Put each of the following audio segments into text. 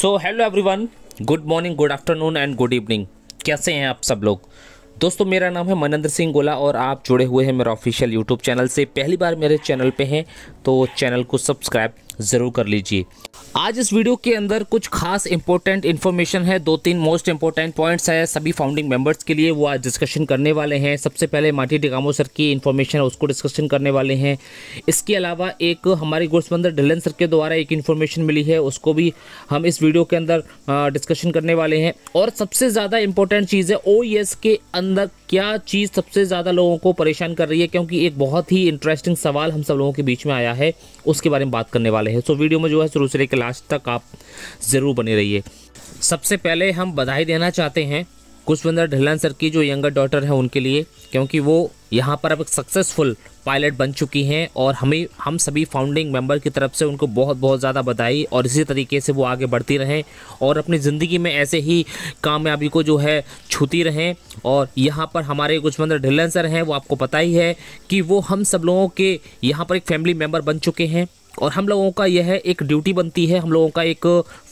so hello everyone good morning good afternoon and good evening कैसे हैं आप सब लोग दोस्तों मेरा नाम है मनेंद्र सिंह गोला और आप जुड़े हुए हैं मेरा ऑफिशियल यूट्यूब चैनल से पहली बार मेरे चैनल पे हैं तो चैनल को सब्सक्राइब ज़रूर कर लीजिए आज इस वीडियो के अंदर कुछ खास इंपॉर्टेंट इन्फॉर्मेशन है दो तीन मोस्ट इंपॉर्टेंट पॉइंट्स है सभी फाउंडिंग मेंबर्स के लिए वो आज डिस्कशन करने वाले हैं सबसे पहले माटी डिगामो सर की इन्फॉर्मेशन है उसको डिस्कशन करने वाले हैं इसके अलावा एक हमारे गोसबंदर ढिलन सर के द्वारा एक इन्फॉर्मेशन मिली है उसको भी हम इस वीडियो के अंदर डिस्कशन करने वाले हैं और सबसे ज़्यादा इंपॉर्टेंट चीज़ है ओ e के अंदर क्या चीज़ सबसे ज़्यादा लोगों को परेशान कर रही है क्योंकि एक बहुत ही इंटरेस्टिंग सवाल हम सब लोगों के बीच में आया है उसके बारे में बात करने वाले हैं सो वीडियो में जो है शुरू से लेकर लास्ट तक आप ज़रूर बने रहिए सबसे पहले हम बधाई देना चाहते हैं कुशविंदर ढिल्लन सर की जो यंगर डॉटर है उनके लिए क्योंकि वो यहाँ पर अब एक सक्सेसफुल पायलट बन चुकी हैं और हमें हम सभी फाउंडिंग मेंबर की तरफ से उनको बहुत बहुत ज़्यादा बधाई और इसी तरीके से वो आगे बढ़ती रहें और अपनी ज़िंदगी में ऐसे ही कामयाबी को जो है छूती रहें और यहाँ पर हमारे गुजमंदर ढिल्लन सर हैं वो आपको पता ही है कि वो हम सब लोगों के यहाँ पर एक फैमिली मेम्बर बन चुके हैं और हम लोगों का यह एक ड्यूटी बनती है हम लोगों का एक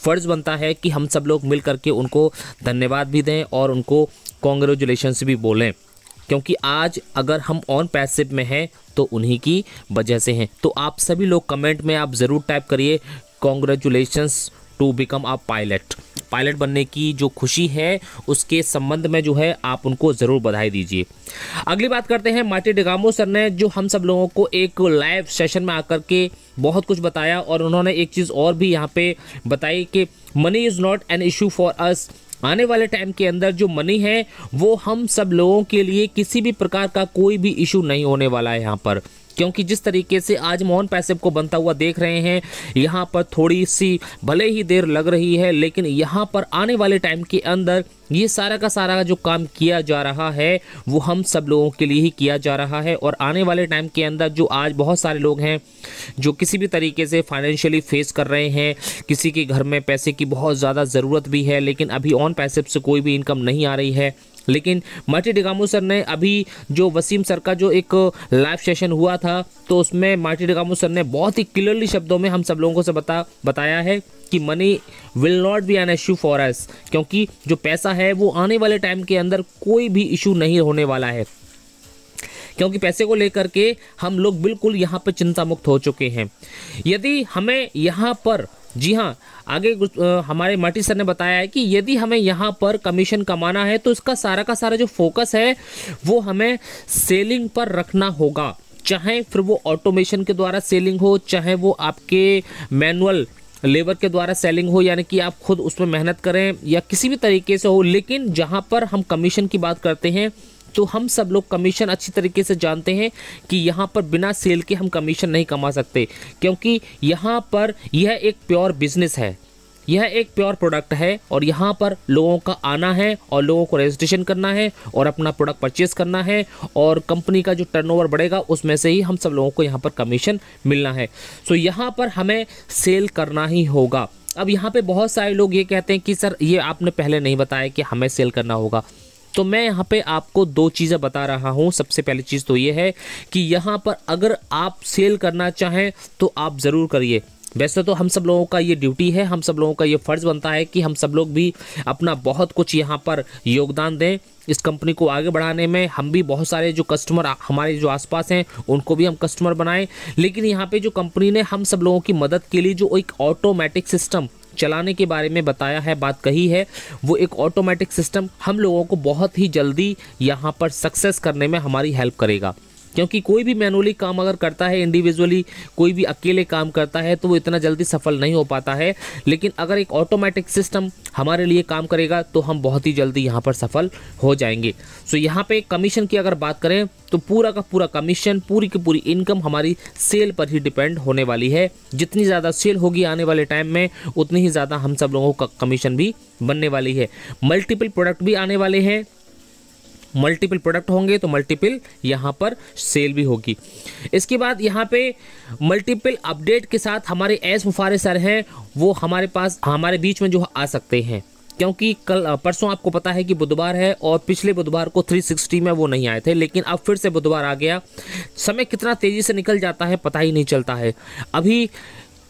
फ़र्ज़ बनता है कि हम सब लोग मिल करके उनको धन्यवाद भी दें और उनको कॉन्ग्रेचुलेशंस भी बोलें क्योंकि आज अगर हम ऑन पैसिव में हैं तो उन्हीं की वजह से हैं तो आप सभी लोग कमेंट में आप ज़रूर टाइप करिए congratulations to become a pilot pilot बनने की जो खुशी है उसके संबंध में जो है आप उनको ज़रूर बधाई दीजिए अगली बात करते हैं माटी डिगामो सर ने जो हम सब लोगों को एक लाइव सेशन में आकर के बहुत कुछ बताया और उन्होंने एक चीज़ और भी यहाँ पे बताई कि money is not an issue for us आने वाले टाइम के अंदर जो मनी है वो हम सब लोगों के लिए किसी भी प्रकार का कोई भी इशू नहीं होने वाला है यहाँ पर क्योंकि जिस तरीके से आज मोहन पैसेब को बनता हुआ देख रहे हैं यहाँ पर थोड़ी सी भले ही देर लग रही है लेकिन यहाँ पर आने वाले टाइम के अंदर ये सारा का सारा जो काम किया जा रहा है वो हम सब लोगों के लिए ही किया जा रहा है और आने वाले टाइम के अंदर जो आज बहुत सारे लोग हैं जो किसी भी तरीके से फाइनेंशियली फेस कर रहे हैं किसी के घर में पैसे की बहुत ज़्यादा ज़रूरत भी है लेकिन अभी ऑन पैसे से कोई भी इनकम नहीं आ रही है लेकिन मार्टी डिगामू सर ने अभी जो वसीम सर का जो एक लाइव सेशन हुआ था तो उसमें मार्टी डिगामू सर ने बहुत ही क्लियरली शब्दों में हम सब लोगों को से बता बताया है कि money will not be an issue for us क्योंकि जो पैसा है वो आने वाले टाइम के अंदर कोई भी इशू नहीं होने वाला है क्योंकि पैसे को लेकर के हम लोग बिल्कुल यहाँ पर चिंता मुक्त हो चुके हैं यदि हमें यहाँ पर जी हाँ आगे हमारे मर्टी सर ने बताया है कि यदि हमें यहाँ पर कमीशन कमाना है तो इसका सारा का सारा जो फोकस है वो हमें सेलिंग पर रखना होगा चाहे फिर वो ऑटोमेशन के द्वारा सेलिंग हो चाहे वो आपके मैनुअल लेबर के द्वारा सेलिंग हो यानी कि आप खुद उसमें मेहनत करें या किसी भी तरीके से हो लेकिन जहाँ पर हम कमीशन की बात करते हैं तो हम सब लोग कमीशन अच्छी तरीके से जानते हैं कि यहाँ पर बिना सेल के हम कमीशन नहीं कमा सकते क्योंकि यहाँ पर यह एक प्योर बिजनेस है यह एक प्योर प्रोडक्ट है और यहाँ पर लोगों का आना है और लोगों को रजिस्ट्रेशन करना है और अपना प्रोडक्ट परचेज करना है और कंपनी का जो टर्नओवर बढ़ेगा उसमें से ही हम सब लोगों को यहाँ पर कमीशन मिलना है सो so, यहाँ पर हमें सेल करना ही होगा अब यहाँ पे बहुत सारे लोग ये कहते हैं कि सर ये आपने पहले नहीं बताया कि हमें सेल करना होगा तो मैं यहाँ पे आपको दो चीज़ें बता रहा हूँ सबसे पहली चीज़ तो ये है कि यहाँ पर अगर आप सेल करना चाहें तो आप ज़रूर करिए वैसे तो हम सब लोगों का ये ड्यूटी है हम सब लोगों का ये फ़र्ज़ बनता है कि हम सब लोग भी अपना बहुत कुछ यहाँ पर योगदान दें इस कंपनी को आगे बढ़ाने में हम भी बहुत सारे जो कस्टमर हमारे जो आसपास हैं उनको भी हम कस्टमर बनाएं लेकिन यहाँ पे जो कंपनी ने हम सब लोगों की मदद के लिए जो एक ऑटोमेटिक सिस्टम चलाने के बारे में बताया है बात कही है वो एक ऑटोमेटिक सिस्टम हम लोगों को बहुत ही जल्दी यहाँ पर सक्सेस करने में हमारी हेल्प करेगा क्योंकि कोई भी मैनुअली काम अगर करता है इंडिविजुअली कोई भी अकेले काम करता है तो वो इतना जल्दी सफल नहीं हो पाता है लेकिन अगर एक ऑटोमेटिक सिस्टम हमारे लिए काम करेगा तो हम बहुत ही जल्दी यहाँ पर सफल हो जाएंगे सो यहाँ पे कमीशन की अगर बात करें तो पूरा का पूरा कमीशन पूरी की पूरी इनकम हमारी सेल पर ही डिपेंड होने वाली है जितनी ज़्यादा सेल होगी आने वाले टाइम में उतनी ही ज़्यादा हम सब लोगों का कमीशन भी बनने वाली है मल्टीपल प्रोडक्ट भी आने वाले हैं मल्टीपल प्रोडक्ट होंगे तो मल्टीपल यहाँ पर सेल भी होगी इसके बाद यहाँ पे मल्टीपल अपडेट के साथ हमारे एस मुफारे सर हैं वो हमारे पास हमारे बीच में जो आ सकते हैं क्योंकि कल परसों आपको पता है कि बुधवार है और पिछले बुधवार को 360 में वो नहीं आए थे लेकिन अब फिर से बुधवार आ गया समय कितना तेज़ी से निकल जाता है पता ही नहीं चलता है अभी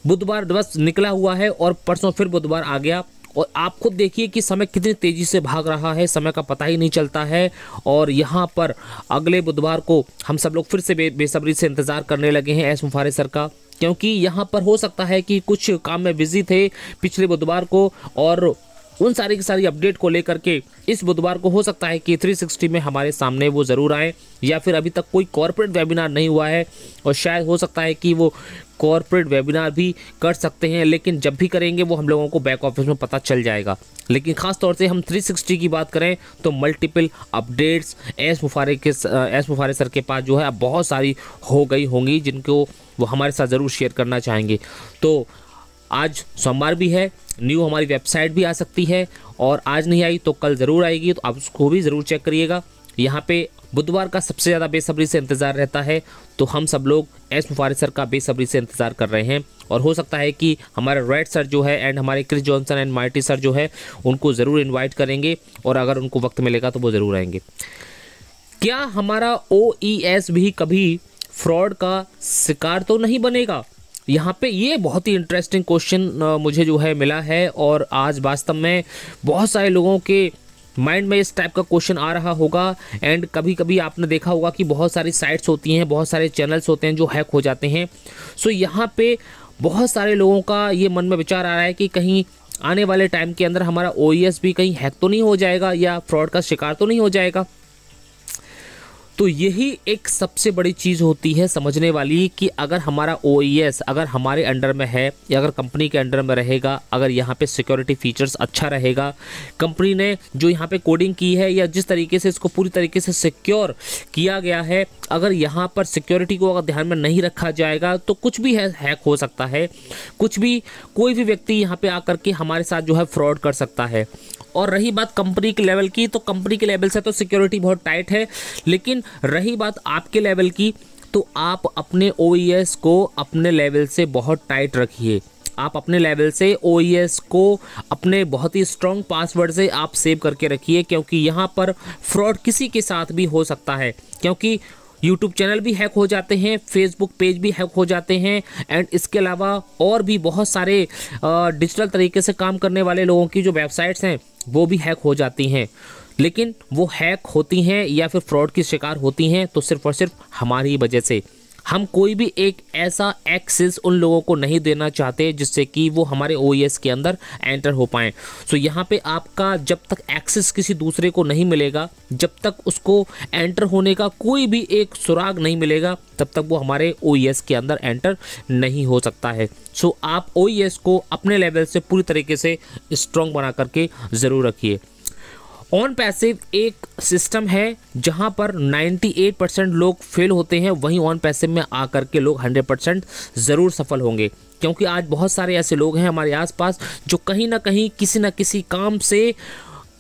बुधवार दिवस निकला हुआ है और परसों फिर बुधवार आ गया और आप खुद देखिए कि समय कितनी तेज़ी से भाग रहा है समय का पता ही नहीं चलता है और यहाँ पर अगले बुधवार को हम सब लोग फिर से बे, बेसब्री से इंतज़ार करने लगे हैं एस मुफारे सर का क्योंकि यहाँ पर हो सकता है कि कुछ काम में बिजी थे पिछले बुधवार को और उन सारी की सारी अपडेट को लेकर के इस बुधवार को हो सकता है कि 360 में हमारे सामने वो ज़रूर आए या फिर अभी तक कोई कॉरपोरेट वेबिनार नहीं हुआ है और शायद हो सकता है कि वो कॉरपोरेट वेबिनार भी कर सकते हैं लेकिन जब भी करेंगे वो हम लोगों को बैक ऑफिस में पता चल जाएगा लेकिन ख़ास तौर से हम 360 की बात करें तो मल्टीपल अपडेट्स एस मुफारे के एस मुफारे सर के पास जो है अब बहुत सारी हो गई होंगी जिनको वो हमारे साथ ज़रूर शेयर करना चाहेंगे तो आज सोमवार भी है न्यू हमारी वेबसाइट भी आ सकती है और आज नहीं आई तो कल ज़रूर आएगी तो आप उसको भी ज़रूर चेक करिएगा यहाँ पे बुधवार का सबसे ज़्यादा बेसब्री से इंतज़ार रहता है तो हम सब लोग एस मुफारिज सर का बेसब्री से इंतज़ार कर रहे हैं और हो सकता है कि हमारे रेड सर जो है एंड हमारे Chris Johnson and Marty sir जो है उनको ज़रूर इन्वाइट करेंगे और अगर उनको वक्त मिलेगा तो वो ज़रूर आएंगे क्या हमारा ओ e भी कभी फ्रॉड का शिकार तो नहीं बनेगा यहाँ पे ये बहुत ही इंटरेस्टिंग क्वेश्चन मुझे जो है मिला है और आज वास्तव में बहुत सारे लोगों के माइंड में इस टाइप का क्वेश्चन आ रहा होगा एंड कभी कभी आपने देखा होगा कि बहुत सारी साइट्स होती हैं बहुत सारे चैनल्स होते हैं जो हैक हो जाते हैं सो so, यहाँ पे बहुत सारे लोगों का ये मन में विचार आ रहा है कि कहीं आने वाले टाइम के अंदर हमारा ओ e भी कहीं हैक तो नहीं हो जाएगा या फ्रॉड का शिकार तो नहीं हो जाएगा तो यही एक सबसे बड़ी चीज़ होती है समझने वाली कि अगर हमारा ओ e अगर हमारे अंडर में है या अगर कंपनी के अंडर में रहेगा अगर यहाँ पे सिक्योरिटी फीचर्स अच्छा रहेगा कंपनी ने जो यहाँ पे कोडिंग की है या जिस तरीके से इसको पूरी तरीके से सिक्योर किया गया है अगर यहाँ पर सिक्योरिटी को अगर ध्यान में नहीं रखा जाएगा तो कुछ भी है, हैक हो सकता है कुछ भी कोई भी व्यक्ति यहाँ पर आ के हमारे साथ जो है फ्रॉड कर सकता है और रही बात कंपनी के लेवल की तो कंपनी के लेवल से तो सिक्योरिटी बहुत टाइट है लेकिन रही बात आपके लेवल की तो आप अपने ओ e को अपने लेवल से बहुत टाइट रखिए आप अपने लेवल से ओ e को अपने बहुत ही स्ट्रॉन्ग पासवर्ड से आप सेव करके रखिए क्योंकि यहाँ पर फ्रॉड किसी के साथ भी हो सकता है क्योंकि यूट्यूब चैनल भी हैक हो जाते हैं फेसबुक पेज भी हैक हो जाते हैं एंड इसके अलावा और भी बहुत सारे डिजिटल तरीके से काम करने वाले लोगों की जो वेबसाइट्स हैं वो भी हैक हो जाती हैं लेकिन वो हैक होती हैं या फिर फ्रॉड की शिकार होती हैं तो सिर्फ और सिर्फ हमारी वजह से हम कोई भी एक ऐसा एक्सेस उन लोगों को नहीं देना चाहते जिससे कि वो हमारे ओ e के अंदर एंटर हो पाएँ सो so, यहाँ पर आपका जब तक एक्सेस किसी दूसरे को नहीं मिलेगा जब तक उसको एंटर होने का कोई भी एक सुराग नहीं मिलेगा तब तक वो हमारे ओ e के अंदर एंटर नहीं हो सकता है सो so, आप ओ e को अपने लेवल से पूरी तरीके से स्ट्रॉन्ग बना करके ज़रूर रखिए ऑन पैसिव एक सिस्टम है जहां पर 98 परसेंट लोग फेल होते हैं वहीं ऑन पैसिव में आकर के लोग 100 परसेंट ज़रूर सफल होंगे क्योंकि आज बहुत सारे ऐसे लोग हैं हमारे आसपास जो कहीं ना कहीं किसी ना किसी काम से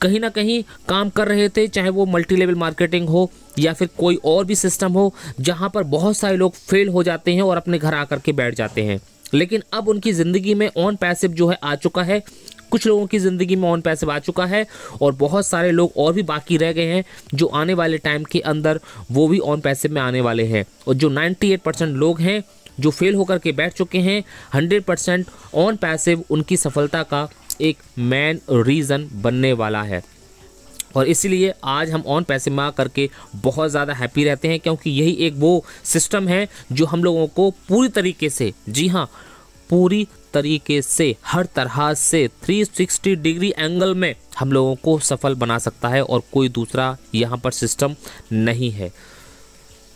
कहीं ना कहीं काम कर रहे थे चाहे वो मल्टी लेवल मार्केटिंग हो या फिर कोई और भी सिस्टम हो जहाँ पर बहुत सारे लोग फेल हो जाते हैं और अपने घर आकर के बैठ जाते हैं लेकिन अब उनकी ज़िंदगी में ऑन पैसिव जो है आ चुका है कुछ लोगों की ज़िंदगी में ऑन पैसे आ चुका है और बहुत सारे लोग और भी बाकी रह गए हैं जो आने वाले टाइम के अंदर वो भी ऑन पैसे में आने वाले हैं और जो 98 परसेंट लोग हैं जो फेल होकर के बैठ चुके हैं 100 परसेंट ऑन पैसे उनकी सफलता का एक मेन रीज़न बनने वाला है और इसीलिए आज हम ऑन पैसे माँ करके बहुत ज़्यादा हैप्पी रहते हैं क्योंकि यही एक वो सिस्टम है जो हम लोगों को पूरी तरीके से जी हाँ पूरी तरीके से हर तरह से 360 डिग्री एंगल में हम लोगों को सफल बना सकता है और कोई दूसरा यहाँ पर सिस्टम नहीं है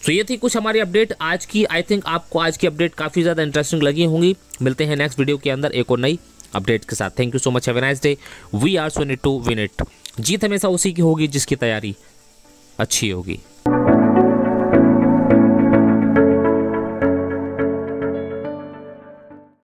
तो ये थी कुछ हमारी अपडेट आज की आई थिंक आपको आज की अपडेट काफ़ी ज़्यादा इंटरेस्टिंग लगी होंगी मिलते हैं नेक्स्ट वीडियो के अंदर एक और नई अपडेट के साथ thank you so much have nice day we are sonny to win it जीत हमेशा उसी की होगी जिसकी तैयारी अच्छी होगी